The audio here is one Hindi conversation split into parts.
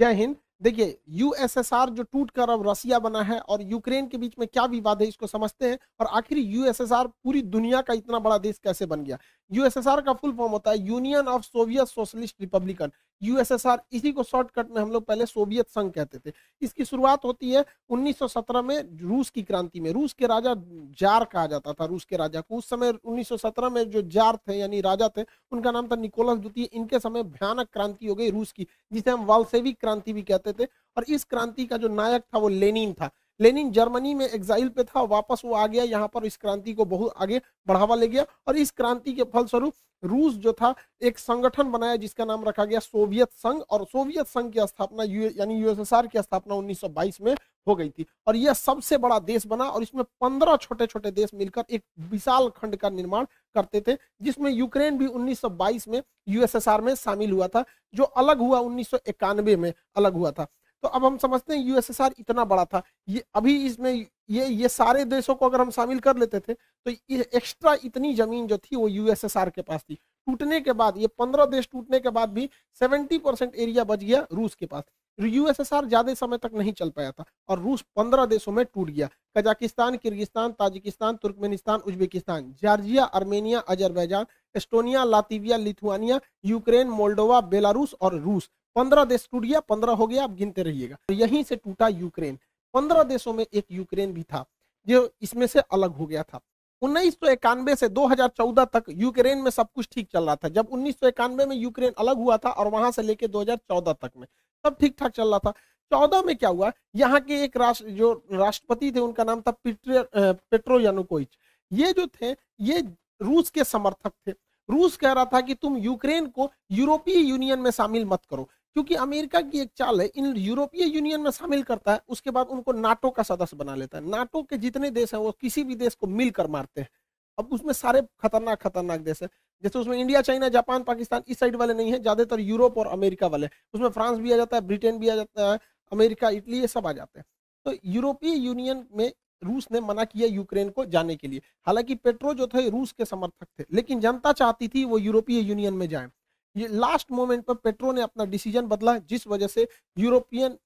जय हिंद देखिए यूएसएसआर जो टूट कर अब रसिया बना है और यूक्रेन के बीच में क्या विवाद है इसको समझते हैं और आखिर यूएसएसआर पूरी दुनिया का इतना बड़ा देश कैसे बन गया यूएसएसआर का फुल फॉर्म होता है Union of Soviet Socialist Republican USSR इसी को शॉर्टकट में हम लोग पहले सोवियत संघ कहते थे इसकी शुरुआत होती है 1917 में रूस की क्रांति में रूस के राजा जार कहा जाता था रूस के राजा को उस समय 1917 में जो जार थे यानी राजा थे उनका नाम था निकोलस द्वितीय इनके समय भयानक क्रांति हो गई रूस की जिसे हम वालसेविक क्रांति भी कहते थे और इस क्रांति का जो नायक था वो लेनिन था लेनिन जर्मनी में एग्जाइल पे था वापस वो आ गया यहाँ पर इस क्रांति को बहुत आगे बढ़ावा ले गया और इस क्रांति के फलस्वरूप रूस जो था एक संगठन बनाया जिसका नाम रखा गया सोवियत संघ और सोवियत संघ की स्थापना यू यानी यूएसएसआर की स्थापना 1922 में हो गई थी और यह सबसे बड़ा देश बना और इसमें पंद्रह छोटे छोटे देश मिलकर एक विशाल खंड का निर्माण करते थे जिसमें यूक्रेन भी 1922 में यूएसएसआर में शामिल हुआ था जो अलग हुआ उन्नीस में अलग हुआ था तो अब हम समझते हैं यूएसएसआर इतना बड़ा था ये अभी इसमें ये ये सारे देशों को अगर हम शामिल कर लेते थे तो एक्स्ट्रा इतनी जमीन जो थी वो यूएसएसआर के पास थी टूटने के बाद ये पंद्रह देश टूटने के बाद भी सेवेंटी परसेंट एरिया बच गया रूस के पास यूएसएसआर ज्यादा समय तक नहीं चल पाया था और रूस पंद्रह देशों में टूट गया Kazakhstan Kyrgyzstan Tajikistan Turkmenistan Uzbekistan Georgia Armenia Azerbaijan Estonia Latvia Lithuania Ukraine Moldova Belarus और रूस पंद्रह देश टूट गया पंद्रह हो गया आप गिनते रहिएगा तो यहीं से टूटा यूक्रेन पंद्रह देशों में एक यूक्रेन भी था जो इसमें से अलग हो गया था उन्नीस से 2014 तक यूक्रेन में सब कुछ ठीक चल रहा था जब उन्नीस में यूक्रेन अलग हुआ था और वहां से लेके 2014 तक में सब ठीक ठाक चल रहा था चौदह में क्या हुआ यहाँ के एक राष्ट्र जो राष्ट्रपति थे उनका नाम था पेट्रो यानुकोइच ये जो थे ये रूस के समर्थक थे रूस कह रहा था कि तुम यूक्रेन को यूरोपीय यूनियन में शामिल मत करो क्योंकि अमेरिका की एक चाल है इन यूरोपीय यूनियन में शामिल करता है उसके बाद उनको नाटो का सदस्य बना लेता है नाटो के जितने देश हैं वो किसी भी देश को मिलकर मारते हैं अब उसमें सारे खतरनाक खतरनाक देश है जैसे उसमें इंडिया चाइना जापान पाकिस्तान इस साइड वाले नहीं है ज्यादातर यूरोप और अमेरिका वाले उसमें फ्रांस भी आ जाता है ब्रिटेन भी आ जाता है अमेरिका इटली ये सब आ जाते हैं तो यूरोपीय यूनियन में रूस ने मना किया यूक्रेन को जाने के लिए हालांकि पेट्रो जो थे रूस के समर्थक थे लेकिन जनता चाहती थी वो यूरोपीय यूनियन में जाए ये लास्ट मोमेंट पर पेट्रो ने अपना डिसीजन बदला जिस वजह से यूरोपियन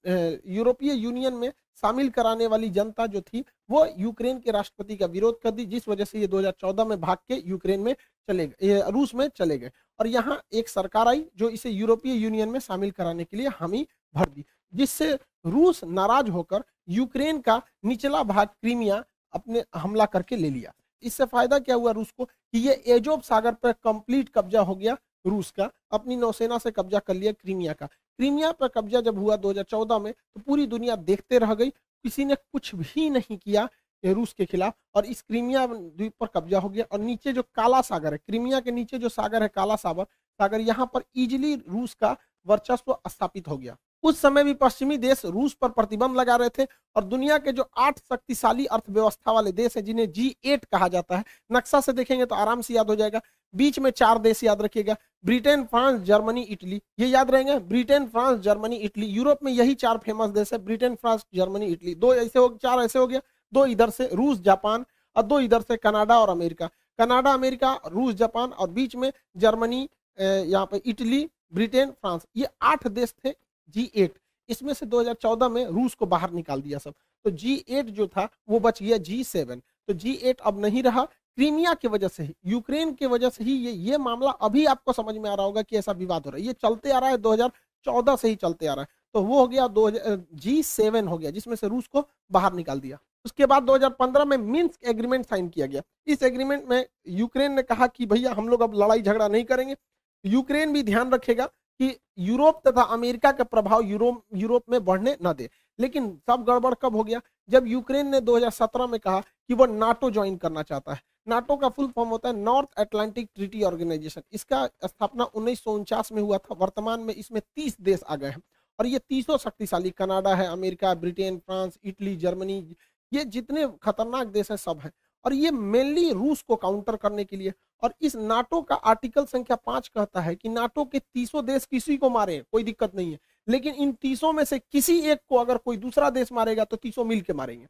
यूरोपीय यूनियन में शामिल कराने वाली जनता जो थी वो यूक्रेन के राष्ट्रपति का विरोध कर दी जिस वजह से ये 2014 में भाग के यूक्रेन में चले गए रूस में चले गए और यहाँ एक सरकार आई जो इसे यूरोपीय यूनियन में शामिल कराने के लिए हामी भर दी जिससे रूस नाराज होकर यूक्रेन का निचला भाग क्रीमिया अपने हमला करके ले लिया इससे फायदा क्या हुआ रूस को कि ये एजोब सागर पर कंप्लीट कब्जा हो गया रूस का अपनी नौसेना से कब्जा कर लिया क्रीमिया का क्रीमिया पर कब्जा जब हुआ 2014 में तो पूरी दुनिया देखते रह गई किसी ने कुछ भी नहीं किया रूस के खिलाफ और इस क्रीमिया द्वीप पर कब्जा हो गया और नीचे जो काला सागर है क्रीमिया के नीचे जो सागर है काला सागर सागर यहाँ पर इजिली रूस का वर्चस्व स्थापित हो गया उस समय भी पश्चिमी देश रूस पर प्रतिबंध लगा रहे थे और दुनिया के जो आठ शक्तिशाली अर्थव्यवस्था वाले देश हैं जिन्हें जी एट कहा जाता है नक्शा से देखेंगे तो आराम से याद हो जाएगा बीच में चार देश याद रखिएगा ब्रिटेन फ्रांस जर्मनी इटली ये याद रहेंगे Britain France Germany Italy Europe में यही चार फेमस देश है ब्रिटेन फ्रांस जर्मनी इटली दो ऐसे हो चार ऐसे हो गया दो इधर से रूस जापान और दो इधर से कनाडा और अमेरिका कनाडा अमेरिका रूस जापान और बीच में जर्मनी यहाँ पे इटली ब्रिटेन फ्रांस ये आठ देश थे जी एट इसमें से 2014 में रूस को बाहर निकाल दिया सब तो जी एट जो था वो बच गया जी सेवन तो जी एट अब नहीं रहा क्रीमिया की वजह से ही यूक्रेन की वजह से ही ये ये मामला अभी आपको समझ में आ रहा होगा कि ऐसा विवाद हो रहा है ये चलते आ रहा है 2014 से ही चलते आ रहा है तो वो हो गया दो जी सेवन हो गया जिसमें से रूस को बाहर निकाल दिया उसके बाद 2015 में मिन्स्क एग्रीमेंट साइन किया गया इस एग्रीमेंट में यूक्रेन ने कहा कि भैया हम लोग अब लड़ाई झगड़ा नहीं करेंगे यूक्रेन भी ध्यान रखेगा कि यूरोप तथा अमेरिका का प्रभाव यूरोप यूरोप में बढ़ने न दे लेकिन सब गड़बड़ कब हो गया जब यूक्रेन ने 2017 में कहा कि वह नाटो ज्वाइन करना चाहता है नाटो का फुल फॉर्म होता है नॉर्थ एटलांटिक ट्रिटी ऑर्गेनाइजेशन इसका स्थापना उन्नीस में हुआ था वर्तमान में इसमें तीस देश आ गए हैं और ये तीसों शक्तिशाली कनाडा है America Britain France Italy Germany ये जितने खतरनाक देश हैं सब हैं और ये मेनली रूस को काउंटर करने के लिए और इस नाटो का आर्टिकल संख्या पांच कहता है कि नाटो के तीसों देश किसी को मारे कोई दिक्कत नहीं है लेकिन इन तीसों में से किसी एक को अगर कोई दूसरा देश मारेगा तो तीसों मिल के मारेंगे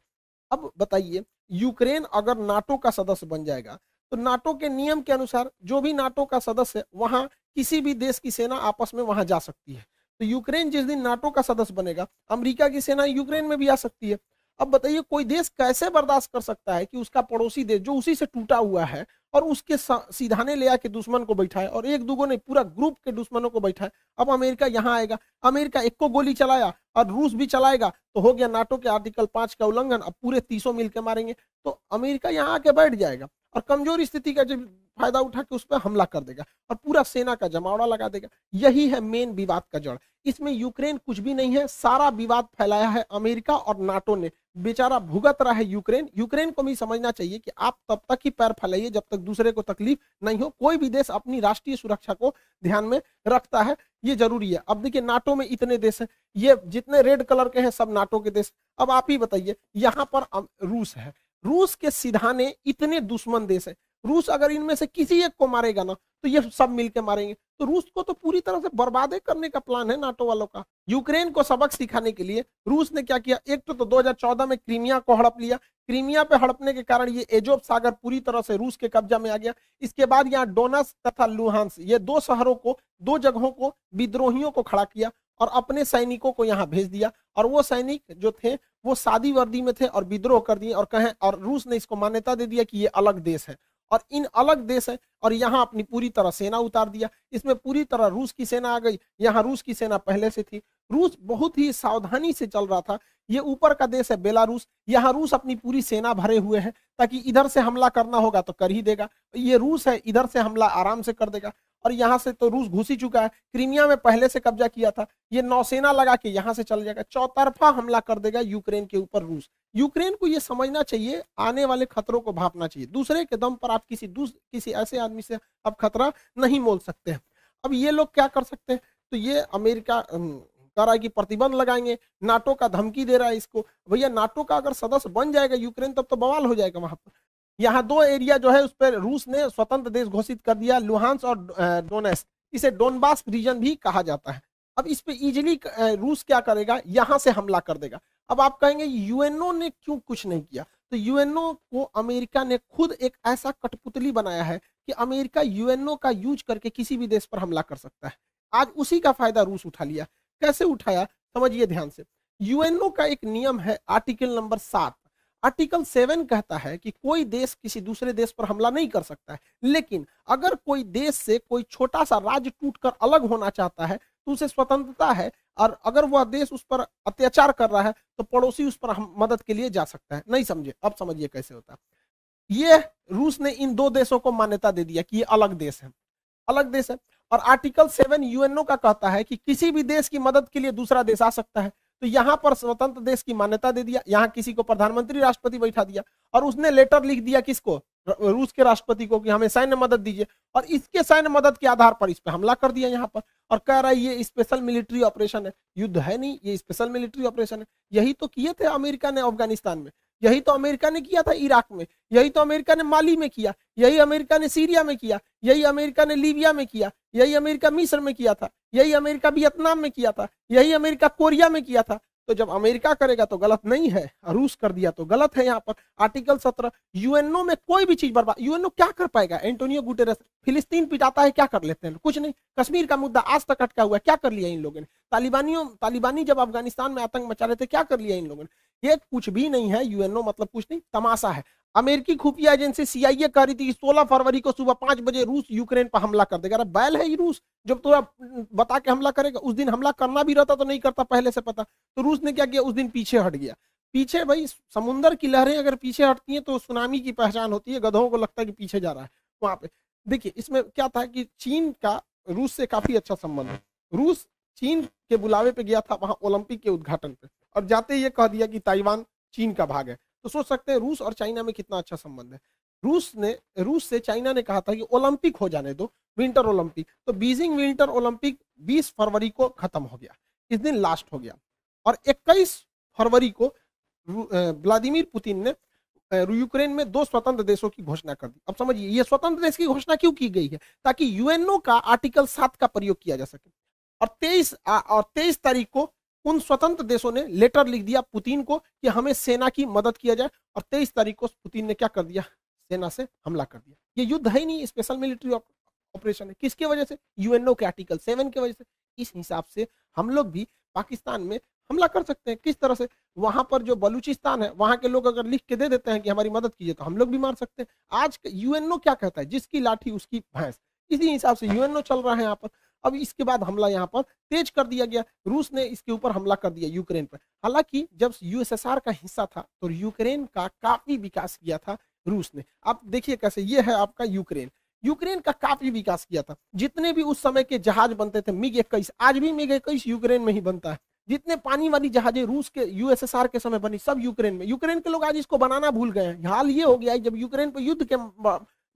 अब बताइए यूक्रेन अगर नाटो का सदस्य बन जाएगा तो नाटो के नियम के अनुसार जो भी नाटो का सदस्य है वहां किसी भी देश की सेना आपस में वहां जा सकती है तो यूक्रेन जिस दिन नाटो का सदस्य बनेगा अमेरिका की सेना यूक्रेन में भी आ सकती है अब बताइए कोई देश कैसे बर्दाश्त कर सकता है कि उसका पड़ोसी देश जो उसी से टूटा हुआ है और उसके सीधाने ले आके दुश्मन को बैठाए और एक दुगो ने पूरा ग्रुप के दुश्मनों को बैठाए अब अमेरिका यहाँ आएगा अमेरिका एक को गोली चलाया और रूस भी चलाएगा तो हो गया नाटो के आर्टिकल पांच का उल्लंघन अब पूरे तीसों मिल के मारेंगे तो अमेरिका यहाँ आके बैठ जाएगा और कमजोर स्थिति का जब फायदा उठा के उस पर हमला कर देगा और पूरा सेना का जमावड़ा लगा देगा यही है मेन विवाद का जड़ इसमें यूक्रेन कुछ भी नहीं है सारा विवाद फैलाया है अमेरिका और नाटो ने बेचारा भुगत रहा है यूक्रेन यूक्रेन को भी समझना चाहिए कि आप तब तक ही पैर फैलाइए जब तक दूसरे को तकलीफ नहीं हो कोई भी देश अपनी राष्ट्रीय सुरक्षा को ध्यान में रखता है ये जरूरी है अब देखिए नाटो में इतने देश हैं ये जितने रेड कलर के हैं सब नाटो के देश अब आप ही बताइए यहाँ पर रूस है रूस के सीधा ने इतने दुश्मन देश है रूस अगर इनमें से किसी एक को मारेगा ना तो ये सब मिलके मारेंगे तो रूस को तो पूरी तरह से बर्बाद करने का प्लान है नाटो वालों का यूक्रेन को सबक सिखाने के लिए रूस ने क्या किया एक तो, तो 2014 में क्रीमिया को हड़प लिया क्रीमिया पे हड़पने के कारण ये एजोब सागर पूरी तरह से रूस के कब्जा में आ गया इसके बाद यहाँ डोनस तथा लुहांस ये दो शहरों को दो जगहों को विद्रोहियों को खड़ा किया और अपने सैनिकों को यहाँ भेज दिया और वो सैनिक जो थे वो शादी वर्दी में थे और विद्रोह कर दिए और कहें और रूस ने इसको मान्यता दे दिया कि ये अलग देश है और इन अलग देश है और यहाँ अपनी पूरी तरह सेना उतार दिया इसमें पूरी तरह रूस की सेना आ गई यहाँ रूस की सेना पहले से थी रूस बहुत ही सावधानी से चल रहा था ये ऊपर का देश है बेलारूस यहाँ रूस अपनी पूरी सेना भरे हुए है ताकि इधर से हमला करना होगा तो कर ही देगा ये रूस है इधर से हमला आराम से कर देगा और यहाँ से तो रूस घुस ही चुका है क्रीमिया में पहले से कब्जा किया था ये नौसेना लगा के यहाँ से चल जाएगा चौतरफा हमला कर देगा यूक्रेन के ऊपर रूस यूक्रेन को ये समझना चाहिए आने वाले खतरों को भापना चाहिए दूसरे के दम पर आप किसी किसी ऐसे आदमी से आप खतरा नहीं मोल सकते हैं अब ये लोग क्या कर सकते हैं तो ये अमेरिका कह रहा है कि प्रतिबंध लगाएंगे नाटो का धमकी दे रहा है इसको भैया नाटो का अगर सदस्य बन जाएगा यूक्रेन तब तो बवाल हो जाएगा वहां पर यहाँ दो एरिया जो है उस पर रूस ने स्वतंत्र देश घोषित कर दिया लुहांस और डोनेस इसे डोनबास्क रीजन भी कहा जाता है अब इस पर इजिली रूस क्या करेगा यहाँ से हमला कर देगा अब आप कहेंगे यूएनओ ने क्यों कुछ नहीं किया तो यूएनओ को अमेरिका ने खुद एक ऐसा कठपुतली बनाया है कि अमेरिका यूएनओ का यूज करके किसी भी देश पर हमला कर सकता है आज उसी का फायदा रूस उठा लिया कैसे उठाया समझिए ध्यान से यूएनओ का एक नियम है आर्टिकल नंबर सात आर्टिकल सेवन कहता है कि कोई देश किसी दूसरे देश पर हमला नहीं कर सकता है लेकिन अगर कोई देश से कोई छोटा सा राज्य टूटकर अलग होना चाहता है तो उसे स्वतंत्रता है और अगर वह देश उस पर अत्याचार कर रहा है तो पड़ोसी उस पर हम मदद के लिए जा सकता है नहीं समझे अब समझिए कैसे होता है ये रूस ने इन दो देशों को मान्यता दे दिया कि ये अलग देश है अलग देश है और आर्टिकल सेवन यूएनओ का कहता है कि किसी भी देश की मदद के लिए दूसरा देश आ सकता है तो यहाँ पर स्वतंत्र देश की मान्यता दे दिया यहाँ किसी को प्रधानमंत्री राष्ट्रपति बैठा दिया और उसने लेटर लिख दिया किसको रूस के राष्ट्रपति को कि हमें सैन्य मदद दीजिए और इसके सैन्य मदद के आधार पर इस पर हमला कर दिया यहाँ पर और कह रहा है ये स्पेशल मिलिट्री ऑपरेशन है युद्ध है नहीं ये स्पेशल मिलिट्री ऑपरेशन है यही तो किए थे अमेरिका ने अफगानिस्तान में यही तो अमेरिका ने किया था इराक में यही तो अमेरिका ने माली में किया यही अमेरिका ने सीरिया में किया यही अमेरिका ने लीबिया में किया यही अमेरिका मिस्र में किया था यही अमेरिका वियतनाम में किया था यही अमेरिका कोरिया में किया था तो जब अमेरिका करेगा तो गलत नहीं है रूस कर दिया तो गलत है यहाँ पर आर्टिकल सत्रह यूएनओ में कोई भी चीज बर्बाद यूएनओ क्या कर पाएगा एंटोनियो गुटेरस फिलिस्तीन पिटाता है क्या कर लेते हैं कुछ नहीं कश्मीर का मुद्दा आज तक अटका हुआ क्या कर लिया इन लोगों ने तालिबानियों तालिबानी जब अफगानिस्तान में आतंक मचा रहे थे क्या कर लिया इन लोगों ने ये कुछ भी नहीं है यूएनओ मतलब कुछ नहीं तमाशा है अमेरिकी खुफिया एजेंसी सीआईए कह रही थी कि 16 फरवरी को सुबह पांच बजे रूस यूक्रेन पर हमला कर देगा अरे बैल है ही रूस जब तो बता के हमला करेगा उस दिन हमला करना भी रहता तो नहीं करता पहले से पता तो रूस ने क्या किया उस दिन पीछे हट गया पीछे भाई समुन्दर की लहरें अगर पीछे हटती हैं तो सुनामी की पहचान होती है गधों को लगता है कि पीछे जा रहा है वहां पे देखिए इसमें क्या था कि चीन का रूस से काफी अच्छा संबंध है रूस चीन के बुलावे पे गया था वहां ओलंपिक के उद्घाटन पे और जाते ही ये कह दिया कि ताइवान चीन का भाग है तो सोच सकते हैं रूस और चाइना में कितना अच्छा संबंध है रूस ने रूस से चाइना ने कहा था कि ओलंपिक हो जाने दो विंटर ओलंपिक तो बीजिंग विंटर ओलंपिक 20 फरवरी को खत्म हो गया इस दिन लास्ट हो गया और 21 फरवरी को व्लादिमीर पुतिन ने यूक्रेन में दो स्वतंत्र देशों की घोषणा कर दी अब समझिए ये स्वतंत्र देश की घोषणा क्यों की गई है ताकि यूएनओ का आर्टिकल सात का प्रयोग किया जा सके और तेईस और तेईस तारीख को उन स्वतंत्र देशों ने लेटर लिख दिया पुतिन को कि हमें सेना की मदद किया जाए और तेईस तारीख को पुतिन ने क्या कर दिया सेना से हमला कर दिया ये युद्ध है ही नहीं स्पेशल मिलिट्री ऑपरेशन है किसके वजह से यूएनओ के आर्टिकल सेवन के वजह से इस हिसाब से हम लोग भी पाकिस्तान में हमला कर सकते हैं किस तरह से वहां पर जो बलूचिस्तान है वहां के लोग अगर लिख के दे देते हैं कि हमारी मदद कीजिए तो हम लोग भी मार सकते हैं आज यूएनओ क्या कहता है जिसकी लाठी उसकी भैंस इसी हिसाब से यूएनओ चल रहा है यहाँ पर अब इसके बाद हमला यहाँ पर तेज कर दिया गया रूस ने इसके ऊपर हमला कर दिया यूक्रेन पर हालांकि जब यूएसएसआर का हिस्सा था तो यूक्रेन का काफी विकास किया था रूस ने आप देखिए कैसे ये है आपका यूक्रेन यूक्रेन का काफी विकास किया था जितने भी उस समय के जहाज बनते थे मिग इक्कीस आज भी मिग इक्कीस यूक्रेन में ही बनता है जितने पानी वाली जहाजें रूस के यूएसएसआर के समय बनी सब यूक्रेन में यूक्रेन के लोग आज इसको बनाना भूल गए हैं हाल ये हो गया है जब यूक्रेन पर युद्ध के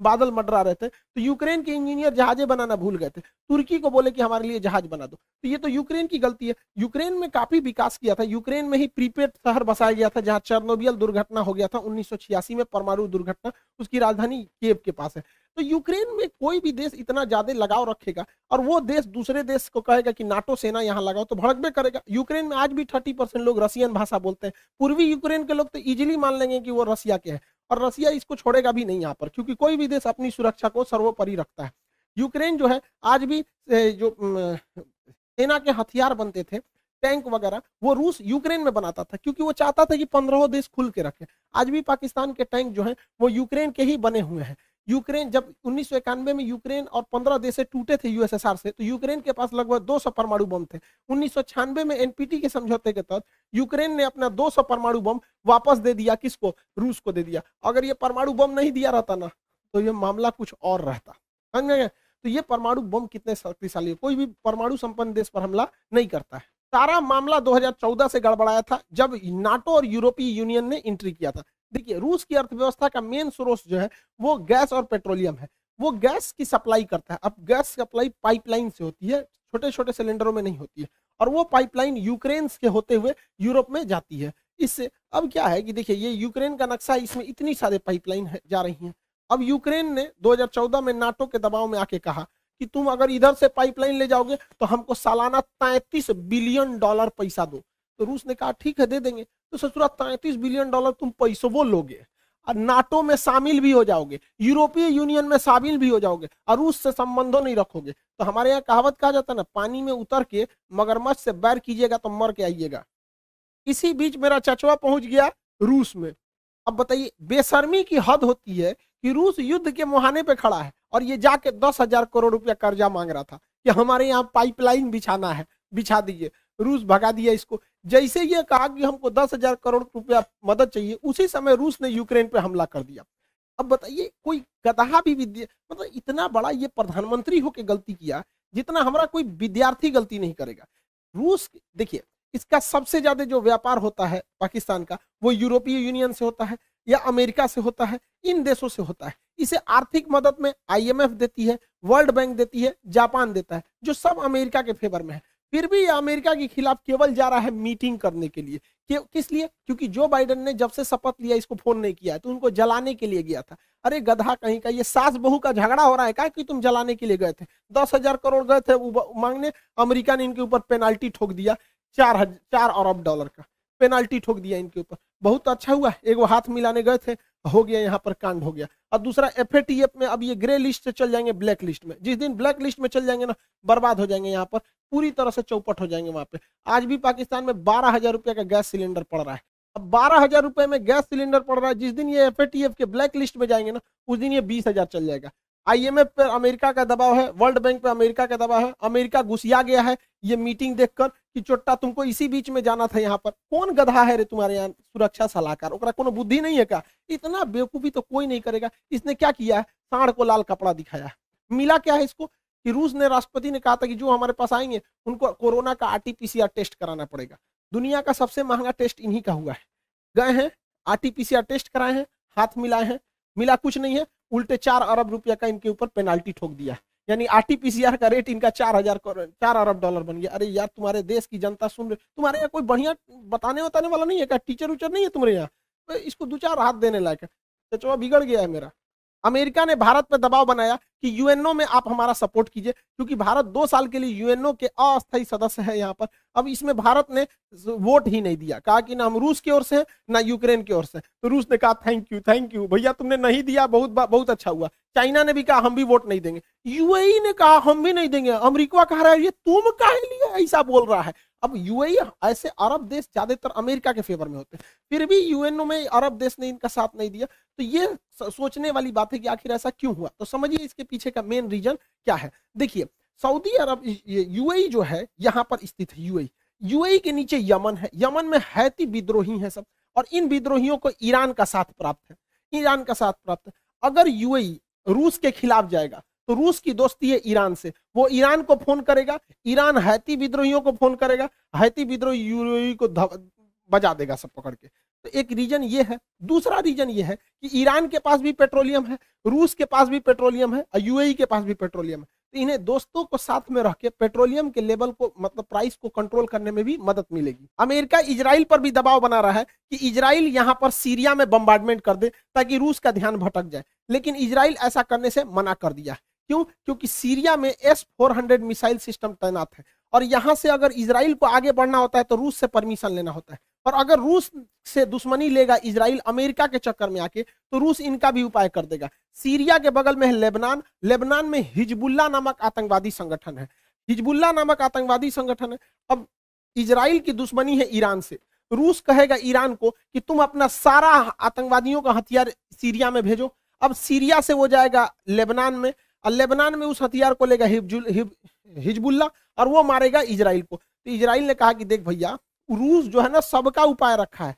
बादल मंडरा रहे थे तो यूक्रेन के इंजीनियर जहाजें बनाना भूल गए थे तुर्की को बोले कि हमारे लिए जहाज बना दो तो ये तो यूक्रेन की गलती है यूक्रेन में काफी विकास किया था यूक्रेन में ही प्रीपेड शहर बसाया गया था जहां चरनोबियल दुर्घटना हो गया था उन्नीस में परमाणु दुर्घटना उसकी राजधानी केब के पास है तो यूक्रेन में कोई भी देश इतना ज्यादा लगाव रखेगा और वो देश दूसरे देश को कहेगा कि नाटो सेना यहाँ लगाओ तो भड़क भी करेगा यूक्रेन में आज भी थर्टी परसेंट लोग रशियन भाषा बोलते हैं पूर्वी यूक्रेन के लोग तो इजीली मान लेंगे कि वो रशिया के हैं और रसिया इसको छोड़ेगा भी नहीं यहाँ पर क्योंकि कोई भी देश अपनी सुरक्षा को सर्वोपरि रखता है यूक्रेन जो है आज भी जो सेना के हथियार बनते थे टैंक वगैरह वो रूस यूक्रेन में बनाता था क्योंकि वो चाहता था कि पंद्रहों देश खुल के रखे आज भी पाकिस्तान के टैंक जो है वो यूक्रेन के ही बने हुए हैं यूक्रेन जब उन्नीस में यूक्रेन और 15 देश टूटे थे यूएसएसआर से तो यूक्रेन के पास लगभग 200 परमाणु बम थे उन्नीस में एनपीटी के समझौते के तहत यूक्रेन ने अपना 200 परमाणु बम वापस दे दिया किसको रूस को दे दिया अगर ये परमाणु बम नहीं दिया रहता ना तो ये मामला कुछ और रहता समझ में तो ये परमाणु बम कितने शक्तिशाली है कोई भी परमाणु संपन्न देश पर हमला नहीं करता है सारा मामला 2014 से गड़बड़ाया था जब नाटो और यूरोपीय यूनियन ने एंट्री किया था देखिए रूस की अर्थव्यवस्था का मेन सोर्स जो है वो गैस और पेट्रोलियम है वो गैस की सप्लाई करता है अब गैस सप्लाई पाइपलाइन से होती है छोटे छोटे सिलेंडरों में नहीं होती है और वो पाइपलाइन यूक्रेन के होते हुए यूरोप में जाती है इससे अब क्या है कि देखिए ये यूक्रेन का नक्शा है इसमें इतनी सारे पाइपलाइन जा रही हैं अब यूक्रेन ने 2014 में नाटो के दबाव में आके कहा कि तुम अगर इधर से पाइपलाइन ले जाओगे तो हमको सालाना 33 बिलियन डॉलर पैसा दो तो रूस ने कहा ठीक है दे देंगे तो ससुरा तैतीस बिलियन डॉलर तुम पैसों वो लोगे और नाटो में शामिल भी हो जाओगे यूरोपीय यूनियन में शामिल भी हो जाओगे और रूस से संबंधों नहीं रखोगे तो हमारे यहाँ कहावत कहा जाता है ना पानी में उतर के मगरमच्छ से बैर कीजिएगा तो मर के आइएगा इसी बीच मेरा चचवा पहुंच गया रूस में अब बताइए बेशर्मी की हद होती है कि रूस युद्ध के मुहाने पे खड़ा है और ये जाके दस हजार करोड़ रुपया कर्जा मांग रहा था कि हमारे यहाँ पाइपलाइन बिछाना है बिछा दीजिए रूस भगा दिया इसको जैसे ये कहा कि हमको दस हजार करोड़ रुपया मदद चाहिए उसी समय रूस ने यूक्रेन पर हमला कर दिया अब बताइए कोई गदहा भी विद्या मतलब इतना बड़ा ये प्रधानमंत्री होकर गलती किया जितना हमारा कोई विद्यार्थी गलती नहीं करेगा रूस देखिए इसका सबसे ज्यादा जो व्यापार होता है पाकिस्तान का वो यूरोपीय यूनियन से होता है या अमेरिका से होता है इन देशों से होता है इसे आर्थिक मदद में आईएमएफ देती है वर्ल्ड बैंक देती है जापान देता है जो सब अमेरिका के फेवर में है फिर भी अमेरिका के खिलाफ केवल जा रहा है मीटिंग करने के लिए कि, किस लिए क्योंकि जो बाइडन ने जब से शपथ लिया इसको फोन नहीं किया तो उनको जलाने के लिए गया था अरे गधा कहीं का ये सास बहू का झगड़ा हो रहा है क्या कि तुम जलाने के लिए गए थे दस हजार करोड़ गए थे मांगने अमेरिका ने इनके ऊपर पेनाल्टी ठोक दिया चार चार अरब डॉलर का पेनाल्टी ठोक दिया इनके ऊपर बहुत अच्छा हुआ एक वो हाथ मिलाने गए थे हो गया यहाँ पर कांड हो गया और दूसरा एफ में अब ये ग्रे लिस्ट से चल जाएंगे ब्लैक लिस्ट में जिस दिन ब्लैक लिस्ट में चल जाएंगे ना बर्बाद हो जाएंगे यहाँ पर पूरी तरह से चौपट हो जाएंगे वहां पे आज भी पाकिस्तान में बारह हजार रुपये का गैस सिलेंडर पड़ रहा है अब बारह हजार रुपये में गैस सिलेंडर पड़ रहा है जिस दिन ये एफ के ब्लैक लिस्ट में जाएंगे ना उस दिन ये बीस चल जाएगा आईएमएफ पर अमेरिका का दबाव है वर्ल्ड बैंक पर अमेरिका का दबाव है अमेरिका घुसिया गया है ये मीटिंग देखकर कि चोट्टा तुमको इसी बीच में जाना था यहाँ पर कौन गधा है रे तुम्हारे यहाँ सुरक्षा सलाहकार ओकरा कोनो बुद्धि नहीं है क्या इतना बेवकूफी तो कोई नहीं करेगा इसने क्या किया है साढ़ को लाल कपड़ा दिखाया मिला क्या है इसको कि रूस ने राष्ट्रपति ने कहा था कि जो हमारे पास आएंगे उनको कोरोना का आरटीपीसीआर टेस्ट कराना पड़ेगा दुनिया का सबसे महंगा टेस्ट इन्हीं का हुआ है गए हैं आरटीपीसीआर टेस्ट कराए हैं हाथ मिलाए हैं मिला कुछ नहीं है उल्टे चार अरब रुपया का इनके ऊपर पेनाल्टी ठोक दिया है यानी आरटीपीसीआर का रेट इनका चार हजार चार अरब डॉलर बन गया अरे यार तुम्हारे देश की जनता सुन रहे तुम्हारे यहाँ कोई बढ़िया बताने बताने वाला नहीं है क्या टीचर उचर नहीं है तुम्हारे यहाँ तो इसको दो चार हाथ देने लायक है तो बिगड़ गया है मेरा अमेरिका ने भारत पर दबाव बनाया कि यूएनओ में आप हमारा सपोर्ट कीजिए क्योंकि भारत दो साल के लिए यूएनओ के अस्थायी सदस्य है यहाँ पर अब इसमें भारत ने वोट ही नहीं दिया कहा कि ना हम रूस की ओर से ना यूक्रेन की ओर से तो रूस ने कहा थैंक यू थैंक यू भैया तुमने नहीं दिया बहुत बहुत अच्छा हुआ चाइना ने भी कहा हम भी वोट नहीं देंगे यूएई ने कहा हम भी नहीं देंगे अमरीका कह रहा है ये तुम कह लिए ऐसा बोल रहा है अब यूएई ऐसे अरब देश ज्यादातर अमेरिका के फेवर में होते हैं फिर भी यूएनओ में अरब देश ने इनका साथ नहीं दिया तो ये सोचने वाली बात है कि आखिर ऐसा क्यों हुआ तो समझिए इसके पीछे का मेन रीजन क्या है देखिए सऊदी अरब यूएई जो है यहाँ पर स्थित है यूएई यूएई के नीचे यमन है यमन में हैती विद्रोही है सब और इन विद्रोहियों को ईरान का साथ प्राप्त है ईरान का साथ प्राप्त है अगर यूएई रूस के खिलाफ जाएगा तो रूस की दोस्ती है ईरान से वो ईरान को फोन करेगा ईरान हैती विद्रोहियों को फोन करेगा हैती विद्रोही यूएई को बजा देगा सब पकड़ के तो एक रीजन ये है दूसरा रीजन ये है कि ईरान के पास भी पेट्रोलियम है रूस के पास भी पेट्रोलियम है और यूएई के पास भी पेट्रोलियम है तो इन्हें दोस्तों को साथ में रख के पेट्रोलियम के लेवल को मतलब प्राइस को कंट्रोल करने में भी मदद मिलेगी अमेरिका इसराइल पर भी दबाव बना रहा है कि इसराइल यहाँ पर सीरिया में बम्बार्डमेंट कर दे ताकि रूस का ध्यान भटक जाए लेकिन इसराइल ऐसा करने से मना कर दिया क्यों क्योंकि सीरिया में एस फोर मिसाइल सिस्टम तैनात है और यहाँ से अगर इसराइल को आगे बढ़ना होता है तो रूस से परमिशन लेना होता है और अगर रूस से दुश्मनी लेगा इसराइल अमेरिका के चक्कर में आके तो रूस इनका भी उपाय कर देगा सीरिया के बगल में है लेबनान लेबनान में हिजबुल्ला नामक आतंकवादी संगठन है हिजबुल्ला नामक आतंकवादी संगठन है अब इसराइल की दुश्मनी है ईरान से रूस कहेगा ईरान को कि तुम अपना सारा आतंकवादियों का हथियार सीरिया में भेजो अब सीरिया से वो जाएगा लेबनान में और लेबनान में उस हथियार को लेगा हिजबुल्ला और वो मारेगा इसराइल को तो इसराइल ने कहा कि देख भैया रूस जो है ना सबका उपाय रखा है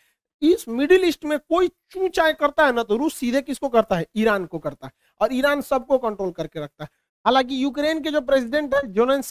इस मिडिल ईस्ट में कोई चू चाय करता है ना तो रूस सीधे किसको करता है ईरान को करता है और ईरान सबको कंट्रोल करके रखता है हालांकि यूक्रेन के जो प्रेसिडेंट है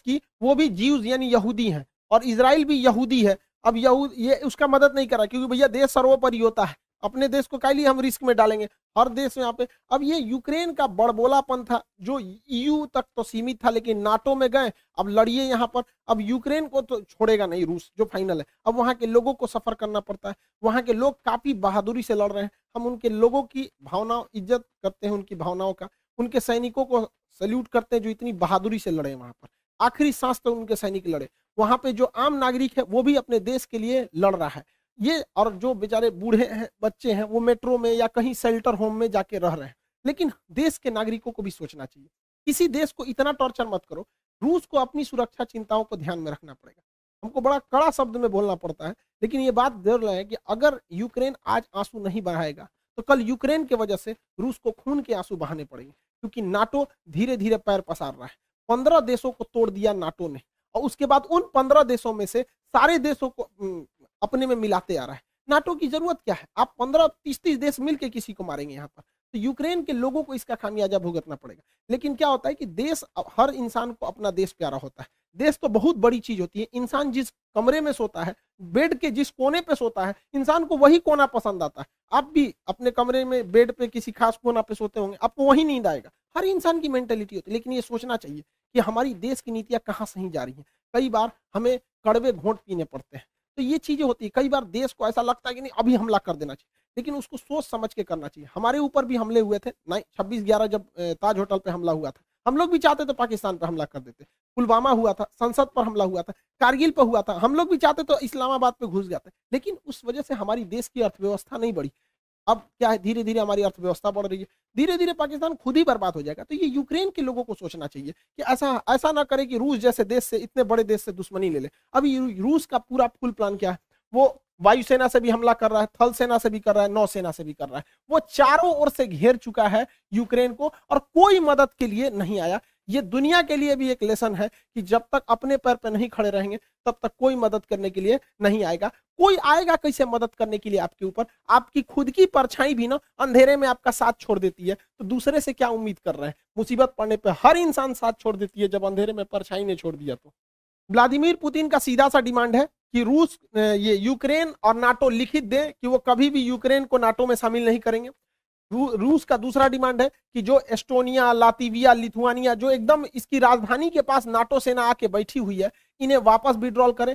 की वो भी जीव यानी यहूदी हैं और इसराइल भी यहूदी है अब यहूद ये उसका मदद नहीं करा क्योंकि भैया देश सर्वोपरि होता है अपने देश को कहली हम रिस्क में डालेंगे हर देश में यहाँ पे अब ये यूक्रेन का बड़बोलापन था जो ईयू तक तो सीमित था लेकिन नाटो में गए अब लड़िए यहाँ पर अब यूक्रेन को तो छोड़ेगा नहीं रूस जो फाइनल है अब वहाँ के लोगों को सफर करना पड़ता है वहाँ के लोग काफी बहादुरी से लड़ रहे हैं हम उनके लोगों की भावनाओं इज्जत करते हैं उनकी भावनाओं का उनके सैनिकों को सल्यूट करते हैं जो इतनी बहादुरी से लड़े वहाँ पर आखिरी सांस तक तो उनके सैनिक लड़े वहाँ पे जो आम नागरिक है वो भी अपने देश के लिए लड़ रहा है ये और जो बेचारे बूढ़े हैं बच्चे हैं वो मेट्रो में या कहीं शेल्टर होम में जाके रह रहे हैं लेकिन देश के नागरिकों को भी सोचना चाहिए किसी देश को इतना टॉर्चर मत करो रूस को अपनी सुरक्षा चिंताओं को ध्यान में रखना पड़ेगा हमको बड़ा कड़ा शब्द में बोलना पड़ता है लेकिन ये बात जरूर है कि अगर यूक्रेन आज आंसू नहीं बहाएगा तो कल यूक्रेन के वजह से रूस को खून के आंसू बहाने पड़ेंगे क्योंकि नाटो धीरे धीरे पैर पसार रहा है पंद्रह देशों को तोड़ दिया नाटो ने और उसके बाद उन पंद्रह देशों में से सारे देशों को अपने में मिलाते आ रहा है नाटो की जरूरत क्या है आप पंद्रह तीस तीस देश मिल के किसी को मारेंगे यहाँ पर तो यूक्रेन के लोगों को इसका खामियाजा भुगतना पड़ेगा लेकिन क्या होता है कि देश हर इंसान को अपना देश प्यारा होता है देश तो बहुत बड़ी चीज होती है इंसान जिस कमरे में सोता है बेड के जिस कोने पे सोता है इंसान को वही कोना पसंद आता है आप भी अपने कमरे में बेड पे किसी खास कोना पे सोते होंगे आपको वही नींद आएगा हर इंसान की मेंटेलिटी होती है लेकिन ये सोचना चाहिए कि हमारी देश की नीतियाँ कहाँ सही जा रही है कई बार हमें कड़वे घोट पीने पड़ते हैं तो ये चीजें होती है कई बार देश को ऐसा लगता है कि नहीं अभी हमला कर देना चाहिए लेकिन उसको सोच समझ के करना चाहिए हमारे ऊपर भी हमले हुए थे नाइन छब्बीस ग्यारह जब ताज होटल पर हमला हुआ था हम लोग भी चाहते तो पाकिस्तान पर हमला कर देते पुलवामा हुआ था संसद पर हमला हुआ था कारगिल पर हुआ था हम लोग भी चाहते तो इस्लामाबाद पर घुस जाते लेकिन उस वजह से हमारी देश की अर्थव्यवस्था नहीं बढ़ी अब क्या है धीरे धीरे हमारी अर्थव्यवस्था बढ़ रही है धीरे धीरे पाकिस्तान खुद ही बर्बाद हो जाएगा तो ये यूक्रेन के लोगों को सोचना चाहिए कि ऐसा ऐसा ना करे कि रूस जैसे देश से इतने बड़े देश से दुश्मनी ले ले अभी रूस का पूरा फुल प्लान क्या है वो वायुसेना से भी हमला कर रहा है थल सेना से भी कर रहा है नौसेना से भी कर रहा है वो चारों ओर से घेर चुका है यूक्रेन को और कोई मदद के लिए नहीं आया ये दुनिया के लिए भी एक लेसन है कि जब तक अपने पैर पर नहीं खड़े रहेंगे तब तक कोई मदद करने के लिए नहीं आएगा कोई आएगा कैसे मदद करने के लिए आपके ऊपर आपकी खुद की परछाई भी ना अंधेरे में आपका साथ छोड़ देती है तो दूसरे से क्या उम्मीद कर रहे हैं मुसीबत पड़ने पर हर इंसान साथ छोड़ देती है जब अंधेरे में परछाई ने छोड़ दिया तो व्लादिमिर पुतिन का सीधा सा डिमांड है कि रूस ये यूक्रेन और नाटो लिखित दें कि वो कभी भी यूक्रेन को नाटो में शामिल नहीं करेंगे रू, रूस का दूसरा डिमांड है कि जो एस्टोनिया लातिविया लिथुआनिया जो एकदम इसकी राजधानी के पास नाटो सेना आके बैठी हुई है इन्हें वापस विड्रॉल करें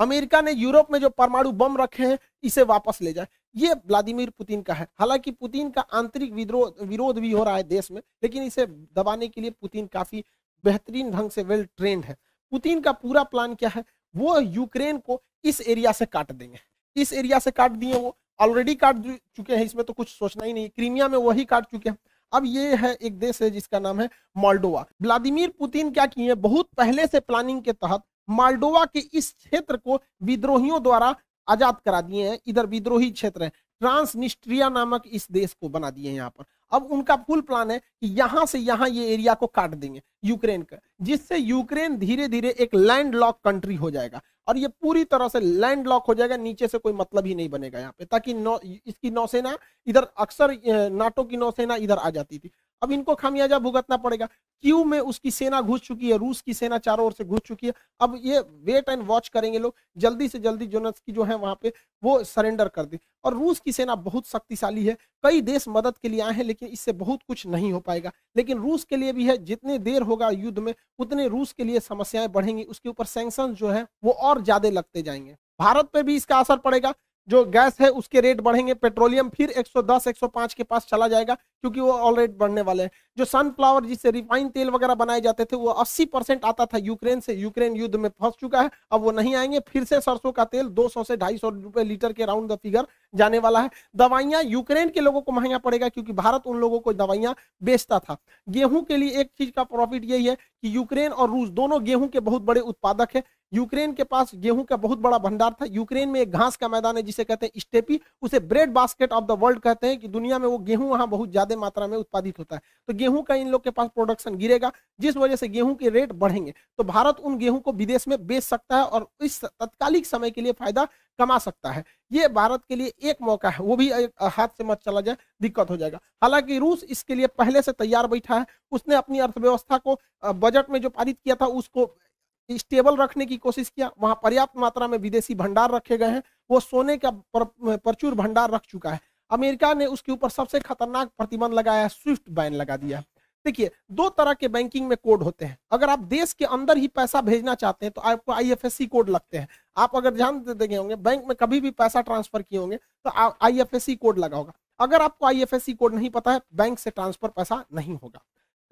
अमेरिका ने यूरोप में जो परमाणु बम रखे हैं इसे वापस ले जाए ये व्लादिमीर पुतिन का है हालांकि पुतिन का आंतरिक विरोध भी हो रहा है देश में लेकिन इसे दबाने के लिए पुतिन काफी बेहतरीन ढंग से वेल ट्रेंड है पुतिन का पूरा प्लान क्या है वो यूक्रेन को इस एरिया से काट देंगे इस एरिया से काट दिए वो ऑलरेडी काट चुके हैं इसमें तो कुछ सोचना ही नहीं क्रीमिया में वही काट चुके हैं अब ये है एक देश है जिसका नाम है माल्डोवा व्लादिमीर पुतिन क्या किए बहुत पहले से प्लानिंग के तहत माल्डोवा के इस क्षेत्र को विद्रोहियों द्वारा आजाद करा दिए हैं इधर विद्रोही क्षेत्र है ट्रांसनिस्ट्रिया नामक इस देश को बना दिए यहाँ पर अब उनका फुल प्लान है कि यहां से यहां ये एरिया को काट देंगे यूक्रेन का जिससे यूक्रेन धीरे धीरे एक लैंड लॉक कंट्री हो जाएगा और ये पूरी तरह से लैंड लॉक हो जाएगा नीचे से कोई मतलब ही नहीं बनेगा यहाँ पे ताकि नौ इसकी नौसेना इधर अक्सर नाटो की नौसेना इधर आ जाती थी अब इनको खामियाजा भुगतना पड़ेगा क्यू में उसकी सेना घुस चुकी है रूस की सेना चारों ओर से घुस चुकी है अब ये वेट एंड वॉच करेंगे लोग जल्दी से जल्दी की जो है वहां पे वो सरेंडर कर दे और रूस की सेना बहुत शक्तिशाली है कई देश मदद के लिए आए हैं लेकिन इससे बहुत कुछ नहीं हो पाएगा लेकिन रूस के लिए भी है जितने देर होगा युद्ध में उतने रूस के लिए समस्याएं बढ़ेंगी उसके ऊपर सेंक्शन जो है वो और ज्यादा लगते जाएंगे भारत पे भी इसका असर पड़ेगा जो गैस है उसके रेट बढ़ेंगे पेट्रोलियम फिर 110 105 के पास चला जाएगा क्योंकि वो ऑलरेडी बढ़ने वाले हैं जो सनफ्लावर जिससे रिफाइन तेल वगैरह बनाए जाते थे वो 80 परसेंट आता था यूक्रेन से यूक्रेन युद्ध में फंस चुका है अब वो नहीं आएंगे फिर से सरसों का तेल 200 से ढाई सौ रुपए लीटर के राउंड द फिगर जाने वाला है दवाइयाँ यूक्रेन के लोगों को महंगा पड़ेगा क्योंकि भारत उन लोगों को दवाइयाँ बेचता था गेहूं के लिए एक चीज का प्रॉफिट यही है कि यूक्रेन और रूस दोनों गेहूं के बहुत बड़े उत्पादक है यूक्रेन के पास गेहूं का बहुत बड़ा भंडार था यूक्रेन में एक घास का मैदान है जिसे कहते हैं स्टेपी उसे bread basket of the world कहते हैं कि दुनिया में वो गेहूं वहां बहुत ज्यादा मात्रा में उत्पादित होता है तो गेहूं का इन लोग के पास प्रोडक्शन गिरेगा जिस वजह से गेहूं के रेट बढ़ेंगे तो भारत उन गेहूं को विदेश में बेच सकता है और इस तत्कालिक समय के लिए फायदा कमा सकता है ये भारत के लिए एक मौका है वो भी हाथ से मत चला जाए दिक्कत हो जाएगा हालांकि रूस इसके लिए पहले से तैयार बैठा है उसने अपनी अर्थव्यवस्था को बजट में जो पारित किया था उसको स्टेबल रखने की कोशिश किया वहां पर्याप्त मात्रा में विदेशी भंडार रखे गए हैं वो सोने का प्रचुर भंडार रख चुका है अमेरिका ने उसके ऊपर सबसे खतरनाक प्रतिबंध लगाया है स्विफ्ट बैन लगा दिया है देखिए दो तरह के बैंकिंग में कोड होते हैं अगर आप देश के अंदर ही पैसा भेजना चाहते हैं तो आपको आईएफएससी कोड लगते हैं आप अगर ध्यान देंगे होंगे बैंक में कभी भी पैसा ट्रांसफर किए होंगे तो आईएफएससी कोड लगा होगा अगर आपको आईएफएससी कोड नहीं पता है बैंक से ट्रांसफर पैसा नहीं होगा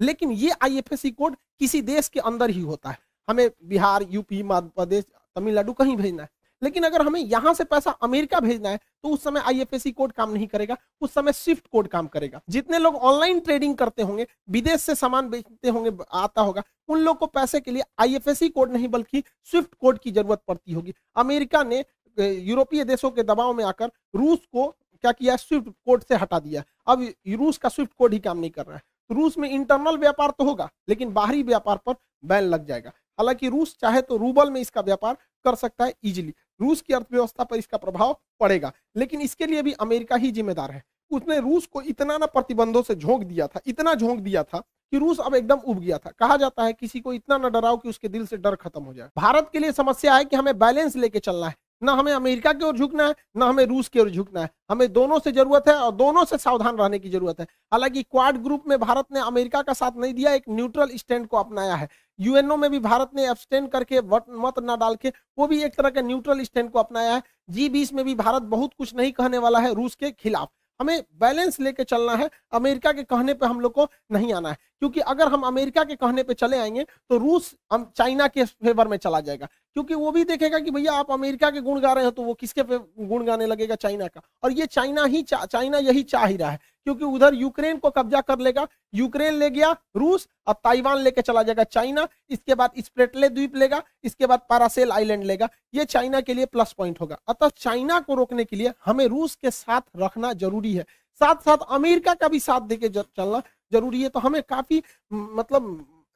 लेकिन ये आईएफएससी कोड किसी देश के अंदर ही होता है हमें बिहार यूपी मध्य प्रदेश तमिलनाडु कहीं भेजना है लेकिन अगर हमें यहाँ से पैसा अमेरिका भेजना है तो उस समय आईएफएससी कोड काम नहीं करेगा उस समय स्विफ्ट कोड काम करेगा जितने लोग ऑनलाइन ट्रेडिंग करते होंगे विदेश से सामान बेचते होंगे आता होगा उन लोग को पैसे के लिए आईएफएससी कोड नहीं बल्कि स्विफ्ट कोड की जरूरत पड़ती होगी अमेरिका ने यूरोपीय देशों के दबाव में आकर रूस को क्या किया स्विफ्ट कोड से हटा दिया अब रूस का स्विफ्ट कोड ही काम नहीं कर रहा है रूस में इंटरनल व्यापार तो होगा लेकिन बाहरी व्यापार पर बैन लग जाएगा हालांकि रूस चाहे तो रूबल में इसका व्यापार कर सकता है इजिली रूस की अर्थव्यवस्था पर इसका प्रभाव पड़ेगा लेकिन इसके लिए भी अमेरिका ही जिम्मेदार है उसने रूस को इतना ना प्रतिबंधों से झोंक दिया था इतना झोंक दिया था कि रूस अब एकदम उब गया था कहा जाता है किसी को इतना ना डराओ कि उसके दिल से डर खत्म हो जाए भारत के लिए समस्या है कि हमें बैलेंस लेके चलना है न हमें अमेरिका की ओर झुकना है न हमें रूस की ओर झुकना है हमें दोनों से जरूरत है और दोनों से सावधान रहने की जरूरत है हालांकि क्वाड ग्रुप में भारत ने अमेरिका का साथ नहीं दिया एक न्यूट्रल स्टैंड को अपनाया है यूएनओ में भी भारत ने एब्सटेंड करके वट मत ना डाल के वो भी एक तरह के न्यूट्रल स्टैंड को अपनाया है जी बीस में भी भारत बहुत कुछ नहीं कहने वाला है रूस के खिलाफ हमें बैलेंस लेके चलना है अमेरिका के कहने पे हम लोग को नहीं आना है क्योंकि अगर हम अमेरिका के कहने पे चले आएंगे तो रूस हम चाइना के फेवर में चला जाएगा क्योंकि वो भी देखेगा कि भैया आप अमेरिका के गुण गा रहे हो तो वो किसके पे गुण गाने लगेगा चाइना का और ये चाइना ही चा, चाइना यही चाह ही रहा है क्योंकि उधर यूक्रेन को कब्जा कर लेगा यूक्रेन ले गया रूस अब ताइवान लेके चला जाएगा चाइना इसके बाद स्प्रेटले द्वीप लेगा इसके बाद पारासेल आइलैंड लेगा ये चाइना के लिए प्लस पॉइंट होगा अतः चाइना को रोकने के लिए हमें रूस के साथ रखना जरूरी है साथ साथ अमेरिका का भी साथ देके चलना जरूरी है तो हमें काफी मतलब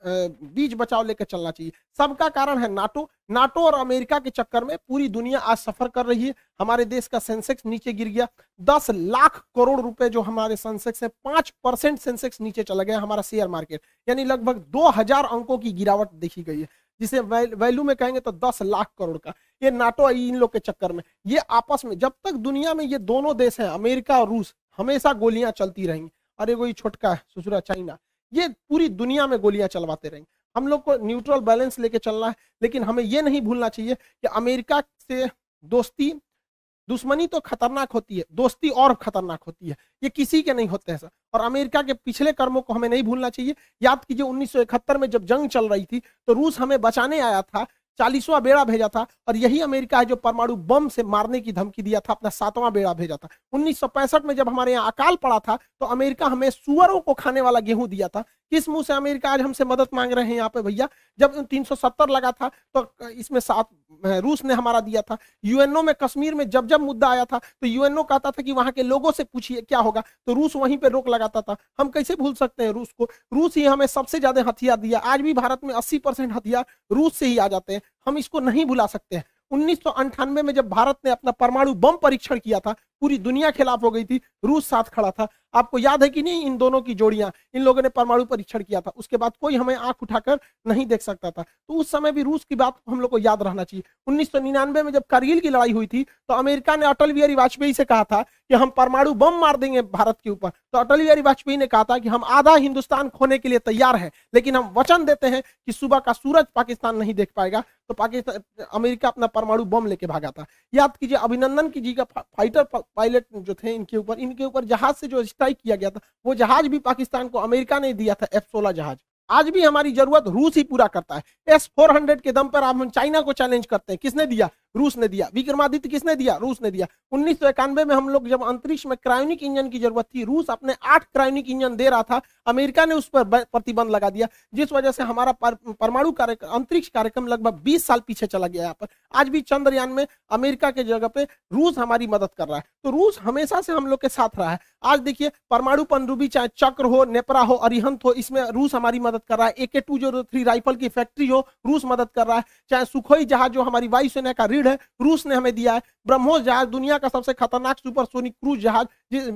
बीज बचाव लेकर चलना चाहिए सबका कारण है नाटो नाटो और अमेरिका के चक्कर में पूरी दुनिया आज सफर कर रही है हमारे देश का सेंसेक्स नीचे गिर गया दस लाख करोड़ रुपए जो हमारे सेंसेक्स है पांच परसेंट सेंसेक्स नीचे चला गया हमारा शेयर मार्केट यानी लगभग दो हजार अंकों की गिरावट देखी गई है जिसे वैल्यू में कहेंगे तो दस लाख करोड़ का ये नाटो आई इन लोग के चक्कर में ये आपस में जब तक दुनिया में ये दोनों देश है अमेरिका और रूस हमेशा गोलियां चलती रहेंगी और वो ये छोटका है ससुरा चाइना ये पूरी दुनिया में गोलियां चलवाते रहेंगे हम लोग को न्यूट्रल बैलेंस लेके चलना है लेकिन हमें ये नहीं भूलना चाहिए कि अमेरिका से दोस्ती दुश्मनी तो खतरनाक होती है दोस्ती और खतरनाक होती है ये किसी के नहीं होते हैं सर और अमेरिका के पिछले कर्मों को हमें नहीं भूलना चाहिए याद कीजिए 1971 में जब जंग चल रही थी तो रूस हमें बचाने आया था चालीसवां बेड़ा भेजा था और यही अमेरिका है जो परमाणु बम से मारने की धमकी दिया था अपना सातवां बेड़ा भेजा था उन्नीस में जब हमारे यहाँ अकाल पड़ा था तो अमेरिका हमें सुअरों को खाने वाला गेहूं दिया था किस मुंह से अमेरिका आज हमसे मदद मांग रहे हैं यहाँ पे भैया जब 370 लगा था तो इसमें सात रूस ने हमारा दिया था यूएनओ में कश्मीर में जब जब मुद्दा आया था तो यूएनओ कहता था कि वहां के लोगों से पूछिए क्या होगा तो रूस वहीं पर रोक लगाता था हम कैसे भूल सकते हैं रूस को रूस ही हमें सबसे ज्यादा हथियार दिया आज भी भारत में अस्सी हथियार रूस से ही आ जाते हैं हम इसको नहीं भुला सकते हैं उन्नीस में जब भारत ने अपना परमाणु बम परीक्षण किया था पूरी दुनिया खिलाफ हो गई थी रूस साथ खड़ा था आपको याद है कि नहीं इन दोनों की जोड़ियां इन लोगों ने परमाणु परीक्षण किया था उसके बाद कोई हमें आंख उठाकर नहीं देख सकता था तो उस समय भी रूस की बात हम लोग को याद रहना चाहिए उन्नीस में जब करगिल की लड़ाई हुई थी तो अमेरिका ने अटल बिहारी वाजपेयी से कहा था कि हम परमाणु बम मार देंगे भारत के ऊपर तो अटल बिहारी वाजपेयी ने कहा था कि हम आधा हिंदुस्तान खोने के लिए तैयार है लेकिन हम वचन देते हैं कि सुबह का सूरज पाकिस्तान नहीं देख पाएगा तो पाकिस्तान अमेरिका अपना परमाणु बम लेके भागा था याद कीजिए अभिनंदन की जी का फाइटर पायलट जो थे इनके ऊपर इनके ऊपर जहाज से जो तय किया गया था वो जहाज भी पाकिस्तान को अमेरिका ने दिया था एफ सोलह जहाज आज भी हमारी जरूरत रूस ही पूरा करता है एस फोर हंड्रेड के दम पर आप हम चाइना को चैलेंज करते हैं किसने दिया रूस ने दिया विक्रमादित्य किसने दिया रूस ने दिया उन्नीस में हम लोग जब अंतरिक्ष में क्रायोनिक इंजन की जरूरत थी रूस अपने आठ क्रायोनिक इंजन दे रहा था अमेरिका ने उस पर प्रतिबंध लगा दिया जिस वजह से हमारा परमाणु कार्यक्रम अंतरिक्ष कार्यक्रम लगभग बीस साल पीछे चला गया यहाँ पर आज भी चंद्रयान में अमेरिका के जगह पे रूस हमारी मदद कर रहा है तो रूस हमेशा से हम लोग के साथ रहा है आज देखिए परमाणु पनरूबी चाहे चक्र हो नेपरा हो अरिहंत हो इसमें रूस हमारी मदद कर रहा है A two zero three rifle की फैक्ट्री हो रूस मदद कर रहा है चाहे सुखोई जहाज जो हमारी वायुसेना का फील्ड है रूस ने हमें दिया है ब्रह्मोस जहाज दुनिया का सबसे खतरनाक सुपरसोनिक क्रूज जहाज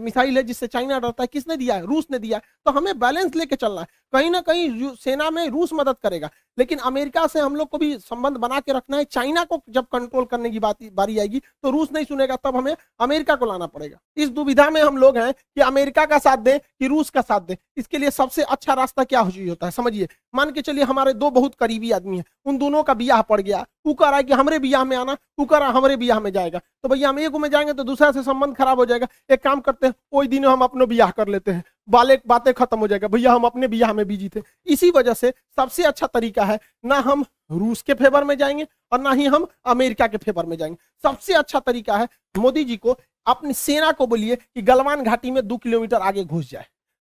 मिसाइल है जिससे चाइना डरता है किसने दिया है रूस ने दिया है तो हमें बैलेंस लेके चलना है कहीं ना कहीं सेना में रूस मदद करेगा लेकिन अमेरिका से हम लोग को भी संबंध बना के रखना है चाइना को जब कंट्रोल करने की बात बारी आएगी तो रूस नहीं सुनेगा तब हमें अमेरिका को लाना पड़ेगा इस दुविधा में हम लोग हैं कि अमेरिका का साथ दें कि रूस का साथ दें इसके लिए सबसे अच्छा रास्ता क्या हो होता है समझिए मान के चलिए हमारे दो बहुत करीबी आदमी है उन दोनों का ब्याह पड़ गया वो कह रहा है कि हमारे ब्याह में आना वो कह रहा हमारे ब्याह में जाएगा तो भैया हम एक में जाएंगे तो दूसरा से संबंध खराब हो जाएगा एक काम करते हैं वही दिन हम अपने ब्याह कर लेते हैं बाले बातें खत्म हो जाएगा भैया हम अपने ब्याह में बिजी थे इसी वजह से सबसे अच्छा तरीका है ना हम रूस के फेवर में जाएंगे और ना ही हम अमेरिका के फेवर में जाएंगे सबसे अच्छा तरीका है मोदी जी को अपनी सेना को बोलिए कि गलवान घाटी में दो किलोमीटर आगे घुस जाए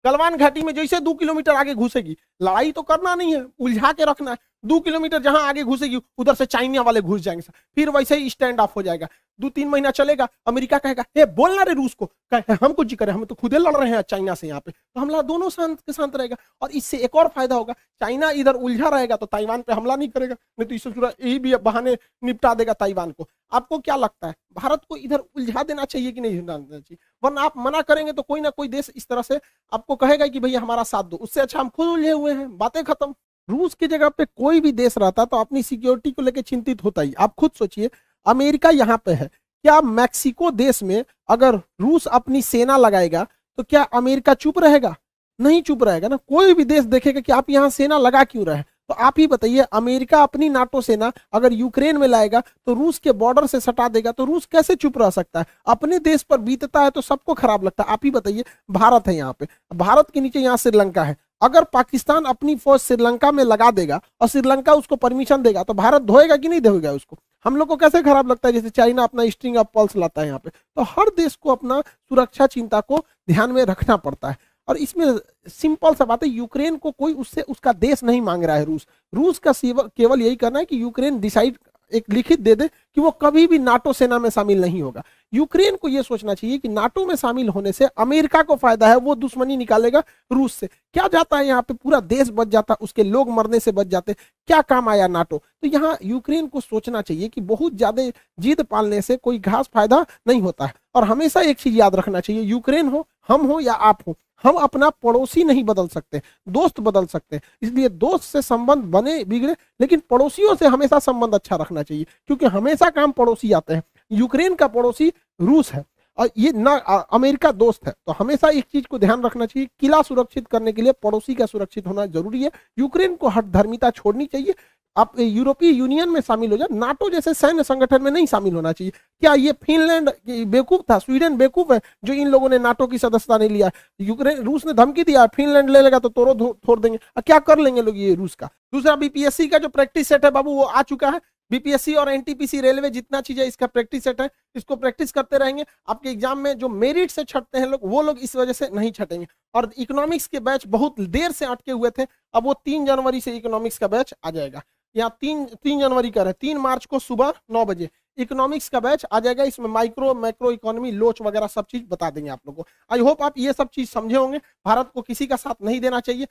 गलवान घाटी में जैसे दो किलोमीटर आगे घुसेगी लड़ाई तो करना नहीं है उलझा के रखना है दो किलोमीटर जहां आगे घुसेगी उधर से चाइना वाले घुस जाएंगे फिर वैसे ही स्टैंड ऑफ हो जाएगा दो तीन महीना चलेगा अमेरिका कहेगा हे बोलना रे रूस को कहे हम कुछ करे हम तो खुदे लड़ रहे हैं चाइना से यहाँ पे तो हमला दोनों शांत के शांत रहेगा और इससे एक और फायदा होगा चाइना इधर उलझा रहेगा तो ताइवान पे हमला नहीं करेगा नहीं तो इससे यही भी बहाने निपटा देगा ताइवान को आपको क्या लगता है भारत को इधर उलझा देना चाहिए कि नहीं उलझा देना चाहिए वरना आप मना करेंगे तो कोई ना कोई देश इस तरह से आपको कहेगा कि भैया हमारा साथ दो उससे अच्छा हम खुद उलझे हुए हैं बातें खत्म रूस की जगह पे कोई भी देश रहता तो अपनी सिक्योरिटी को लेकर चिंतित होता ही आप खुद सोचिए अमेरिका यहाँ पे है क्या मैक्सिको देश में अगर रूस अपनी सेना लगाएगा तो क्या अमेरिका चुप रहेगा नहीं चुप रहेगा ना कोई भी देश देखेगा कि आप यहाँ सेना लगा क्यों रहे तो आप ही बताइए अमेरिका अपनी नाटो सेना अगर यूक्रेन में लाएगा तो रूस के बॉर्डर से सटा देगा तो रूस कैसे चुप रह सकता है अपने देश पर बीतता है तो सबको खराब लगता है आप ही बताइए भारत है यहाँ पे भारत के नीचे यहाँ श्रीलंका है अगर पाकिस्तान अपनी फौज श्रीलंका में लगा देगा और श्रीलंका उसको परमिशन देगा तो भारत धोएगा कि नहीं धोएगा उसको हम लोग को कैसे खराब लगता है जैसे चाइना अपना स्ट्रिंग ऑफ पल्स लाता है यहाँ पे तो हर देश को अपना सुरक्षा चिंता को ध्यान में रखना पड़ता है और इसमें सिंपल सा बात है यूक्रेन को कोई उससे उसका देश नहीं मांग रहा है रूस रूस का केवल यही करना है कि यूक्रेन डिसाइड एक लिखित दे दे कि वो कभी भी नाटो सेना में शामिल नहीं होगा यूक्रेन को यह सोचना चाहिए कि नाटो में शामिल होने से अमेरिका को फायदा है वो दुश्मनी निकालेगा रूस से क्या जाता है यहाँ पे पूरा देश बच जाता उसके लोग मरने से बच जाते क्या काम आया नाटो तो यहाँ यूक्रेन को सोचना चाहिए कि बहुत ज्यादा जीत पालने से कोई घास फायदा नहीं होता है और हमेशा एक चीज याद रखना चाहिए यूक्रेन हो हम हो या आप हो हम अपना पड़ोसी नहीं बदल सकते दोस्त बदल सकते हैं इसलिए दोस्त से संबंध बने बिगड़े लेकिन पड़ोसियों से हमेशा संबंध अच्छा रखना चाहिए क्योंकि हमेशा काम पड़ोसी आते हैं यूक्रेन का पड़ोसी रूस है और ये ना अमेरिका दोस्त है तो हमेशा एक चीज को ध्यान रखना चाहिए किला सुरक्षित करने के लिए पड़ोसी का सुरक्षित होना जरूरी है यूक्रेन को हट धर्मिता छोड़नी चाहिए आप यूरोपीय यूनियन में शामिल हो जाए नाटो जैसे सैन्य संगठन में नहीं शामिल होना चाहिए क्या ये फिनलैंड बेकूफ था स्वीडन बेकूफ है जो इन लोगों ने नाटो की सदस्यता नहीं लिया यूक्रेन रूस ने धमकी दिया फिनलैंड ले लेगा तो तोड़ो थोड़ देंगे और क्या कर लेंगे लोग ये रूस का दूसरा बीपीएससी का जो प्रैक्टिस सेट है बाबू वो आ चुका है बीपीएससी और एनटीपीसी रेलवे जितना चीज है इसका प्रैक्टिस सेट है इसको प्रैक्टिस करते रहेंगे आपके एग्जाम में जो मेरिट से छटते हैं लोग वो लोग इस वजह से नहीं छटेंगे और इकोनॉमिक्स के बैच बहुत देर से अटके हुए थे अब वो तीन जनवरी से इकोनॉमिक्स का बैच आ जाएगा यहाँ तीन तीन जनवरी का है तीन मार्च को सुबह नौ बजे इकोनॉमिक्स का बैच आ जाएगा इसमें माइक्रो माइक्रो इकोनॉमी लोच वगैरह सब चीज बता देंगे आप लोग को आई होप आप ये सब चीज समझे होंगे भारत को किसी का साथ नहीं देना चाहिए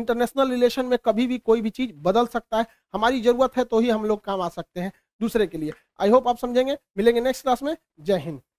इंटरनेशनल रिलेशन में कभी भी कोई भी चीज बदल सकता है हमारी जरूरत है तो ही हम लोग काम आ सकते हैं दूसरे के लिए आई होप आप समझेंगे मिलेंगे नेक्स्ट क्लास में जय हिंद